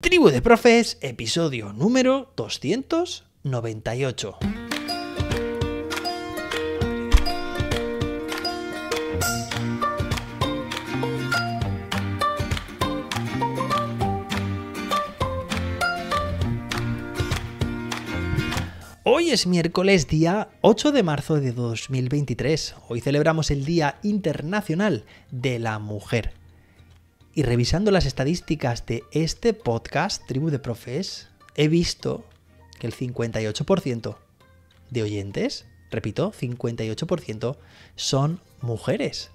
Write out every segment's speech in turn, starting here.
Tribu de Profes, episodio número 298. Hoy es miércoles día 8 de marzo de 2023. Hoy celebramos el Día Internacional de la Mujer. Y revisando las estadísticas de este podcast, Tribu de Profes, he visto que el 58% de oyentes, repito, 58% son mujeres.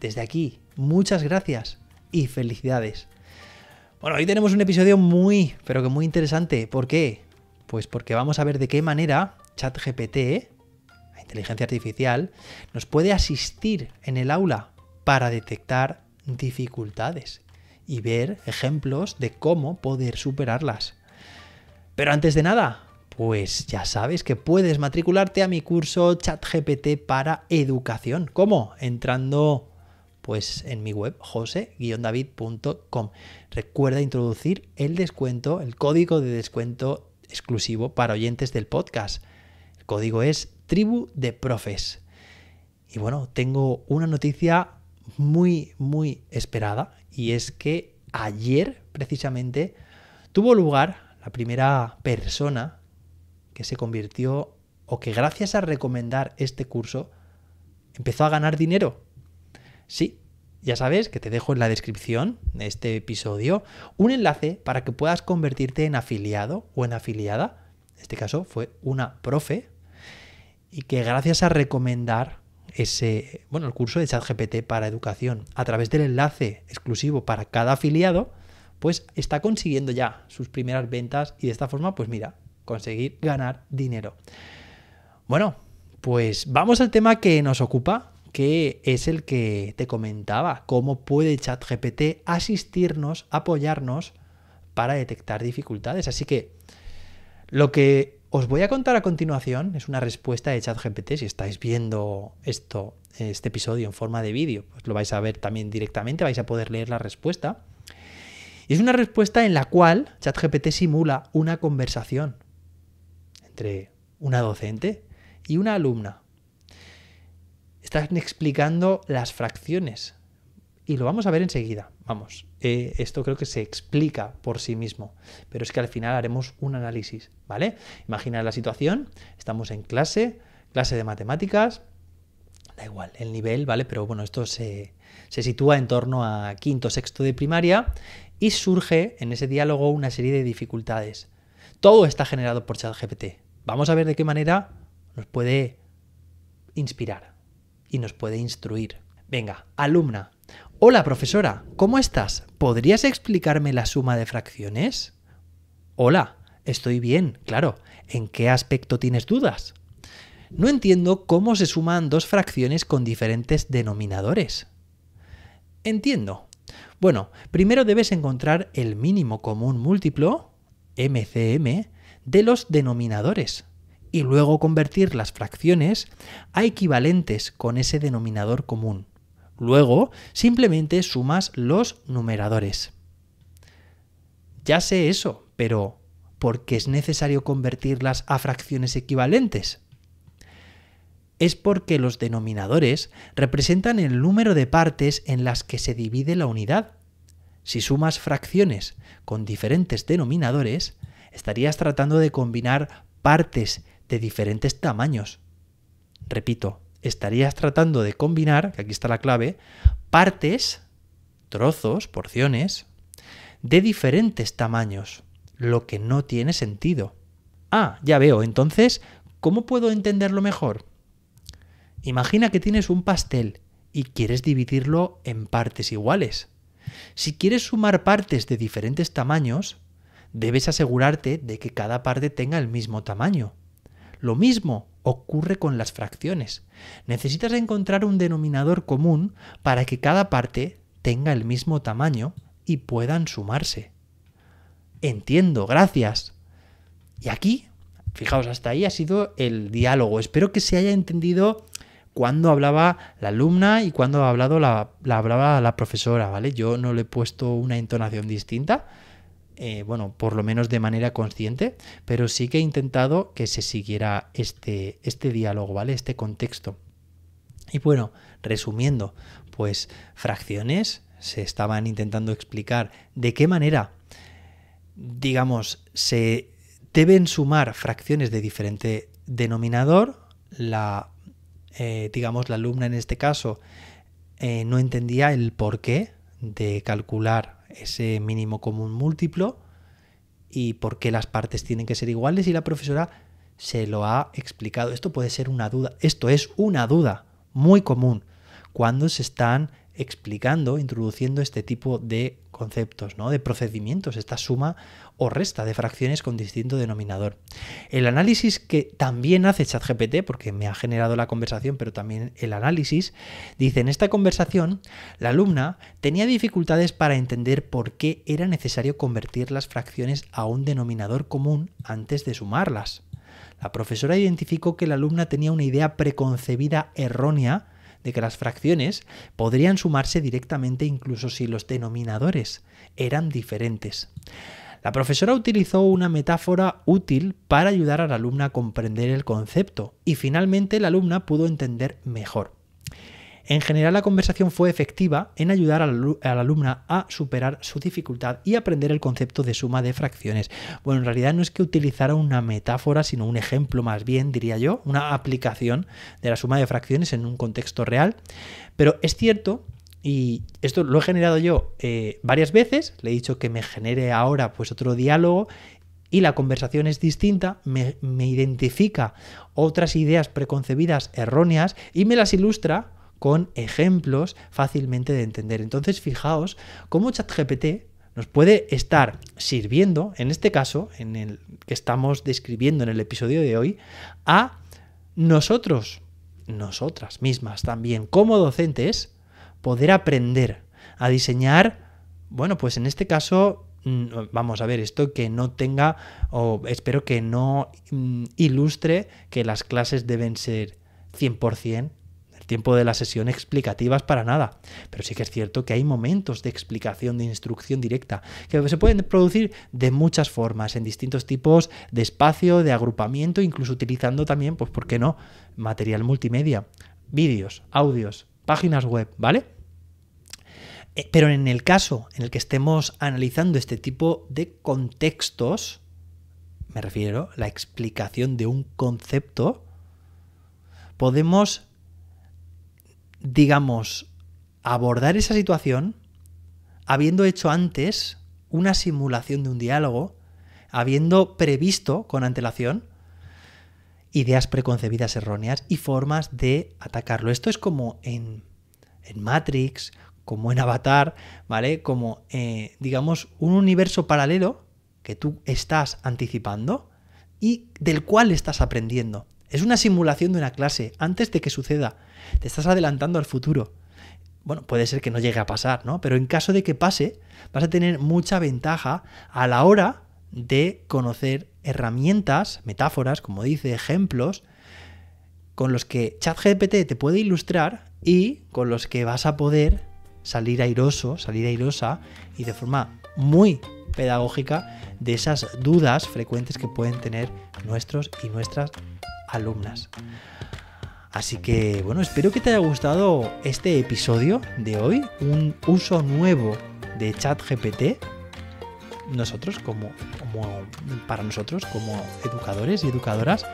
Desde aquí, muchas gracias y felicidades. Bueno, hoy tenemos un episodio muy, pero que muy interesante. ¿Por qué? Pues porque vamos a ver de qué manera ChatGPT, la inteligencia artificial, nos puede asistir en el aula para detectar dificultades y ver ejemplos de cómo poder superarlas. Pero antes de nada, pues ya sabes que puedes matricularte a mi curso ChatGPT para educación. ¿Cómo? Entrando pues en mi web jose-david.com. Recuerda introducir el descuento, el código de descuento exclusivo para oyentes del podcast. El código es tribu de profes. Y bueno, tengo una noticia muy, muy esperada y es que ayer precisamente tuvo lugar la primera persona que se convirtió o que gracias a recomendar este curso empezó a ganar dinero. Sí, ya sabes que te dejo en la descripción de este episodio un enlace para que puedas convertirte en afiliado o en afiliada. En este caso fue una profe y que gracias a recomendar ese, bueno, el curso de ChatGPT para educación a través del enlace exclusivo para cada afiliado, pues está consiguiendo ya sus primeras ventas y de esta forma, pues mira, conseguir ganar dinero. Bueno, pues vamos al tema que nos ocupa, que es el que te comentaba, cómo puede ChatGPT asistirnos, apoyarnos para detectar dificultades. Así que lo que os voy a contar a continuación es una respuesta de ChatGPT. Si estáis viendo esto, este episodio en forma de vídeo, pues lo vais a ver también directamente, vais a poder leer la respuesta. es una respuesta en la cual ChatGPT simula una conversación entre una docente y una alumna. Están explicando las fracciones y lo vamos a ver enseguida. Vamos. Eh, esto creo que se explica por sí mismo, pero es que al final haremos un análisis, ¿vale? Imagina la situación, estamos en clase, clase de matemáticas, da igual el nivel, ¿vale? Pero bueno, esto se, se sitúa en torno a quinto, sexto de primaria y surge en ese diálogo una serie de dificultades. Todo está generado por ChatGPT. Vamos a ver de qué manera nos puede inspirar y nos puede instruir. Venga, alumna, Hola profesora, ¿cómo estás? ¿Podrías explicarme la suma de fracciones? Hola, estoy bien, claro. ¿En qué aspecto tienes dudas? No entiendo cómo se suman dos fracciones con diferentes denominadores. Entiendo. Bueno, primero debes encontrar el mínimo común múltiplo, MCM, de los denominadores y luego convertir las fracciones a equivalentes con ese denominador común. Luego, simplemente sumas los numeradores. Ya sé eso, pero ¿por qué es necesario convertirlas a fracciones equivalentes? Es porque los denominadores representan el número de partes en las que se divide la unidad. Si sumas fracciones con diferentes denominadores, estarías tratando de combinar partes de diferentes tamaños. Repito, estarías tratando de combinar, que aquí está la clave, partes, trozos, porciones, de diferentes tamaños, lo que no tiene sentido. Ah, ya veo, entonces, ¿cómo puedo entenderlo mejor? Imagina que tienes un pastel y quieres dividirlo en partes iguales. Si quieres sumar partes de diferentes tamaños, debes asegurarte de que cada parte tenga el mismo tamaño. Lo mismo ocurre con las fracciones. Necesitas encontrar un denominador común para que cada parte tenga el mismo tamaño y puedan sumarse. Entiendo, gracias. Y aquí, fijaos, hasta ahí ha sido el diálogo. Espero que se haya entendido cuando hablaba la alumna y cuando ha hablado la, la hablaba la profesora, ¿vale? Yo no le he puesto una entonación distinta eh, bueno, por lo menos de manera consciente, pero sí que he intentado que se siguiera este, este, diálogo, ¿vale? Este contexto. Y bueno, resumiendo, pues fracciones se estaban intentando explicar de qué manera, digamos, se deben sumar fracciones de diferente denominador. La, eh, digamos, la alumna en este caso eh, no entendía el porqué de calcular ese mínimo común múltiplo y por qué las partes tienen que ser iguales y la profesora se lo ha explicado. Esto puede ser una duda, esto es una duda muy común cuando se están explicando, introduciendo este tipo de conceptos, ¿no? de procedimientos, esta suma o resta de fracciones con distinto denominador. El análisis que también hace ChatGPT, porque me ha generado la conversación, pero también el análisis, dice, en esta conversación la alumna tenía dificultades para entender por qué era necesario convertir las fracciones a un denominador común antes de sumarlas. La profesora identificó que la alumna tenía una idea preconcebida errónea de que las fracciones podrían sumarse directamente incluso si los denominadores eran diferentes. La profesora utilizó una metáfora útil para ayudar a la alumna a comprender el concepto y finalmente la alumna pudo entender mejor. En general la conversación fue efectiva en ayudar a la alumna a superar su dificultad y aprender el concepto de suma de fracciones. Bueno, en realidad no es que utilizara una metáfora, sino un ejemplo más bien, diría yo, una aplicación de la suma de fracciones en un contexto real. Pero es cierto y esto lo he generado yo eh, varias veces, le he dicho que me genere ahora pues otro diálogo y la conversación es distinta, me identifica otras ideas preconcebidas erróneas y me las ilustra con ejemplos fácilmente de entender. Entonces, fijaos cómo ChatGPT nos puede estar sirviendo, en este caso, en el que estamos describiendo en el episodio de hoy, a nosotros, nosotras mismas también, como docentes, poder aprender a diseñar, bueno, pues en este caso, mm, vamos a ver, esto que no tenga, o espero que no mm, ilustre que las clases deben ser 100% tiempo de la sesión explicativas para nada, pero sí que es cierto que hay momentos de explicación, de instrucción directa, que se pueden producir de muchas formas, en distintos tipos de espacio, de agrupamiento, incluso utilizando también, pues, ¿por qué no?, material multimedia, vídeos, audios, páginas web, ¿vale? Eh, pero en el caso en el que estemos analizando este tipo de contextos, me refiero a la explicación de un concepto, podemos digamos, abordar esa situación habiendo hecho antes una simulación de un diálogo, habiendo previsto con antelación ideas preconcebidas erróneas y formas de atacarlo. Esto es como en, Matrix, como en Avatar, ¿vale? Como, eh, digamos, un universo paralelo que tú estás anticipando y del cual estás aprendiendo. Es una simulación de una clase antes de que suceda. Te estás adelantando al futuro. Bueno, puede ser que no llegue a pasar, ¿no? Pero en caso de que pase, vas a tener mucha ventaja a la hora de conocer herramientas, metáforas, como dice, ejemplos, con los que ChatGPT te puede ilustrar y con los que vas a poder salir airoso, salir airosa y de forma muy pedagógica de esas dudas frecuentes que pueden tener nuestros y nuestras alumnas. Así que bueno, espero que te haya gustado este episodio de hoy, un uso nuevo de ChatGPT. Nosotros como, para nosotros como educadores y educadoras,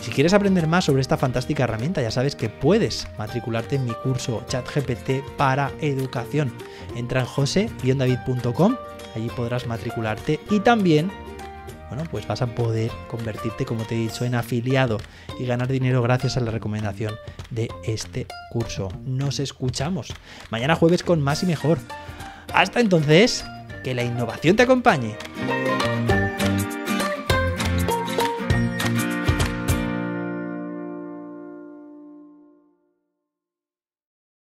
si quieres aprender más sobre esta fantástica herramienta, ya sabes que puedes matricularte en mi curso ChatGPT para educación. Entra en jose-david.com, allí podrás matricularte y también pues vas a poder convertirte, como te he dicho, en afiliado y ganar dinero gracias a la recomendación de este curso. Nos escuchamos mañana jueves con más y mejor. Hasta entonces, que la innovación te acompañe.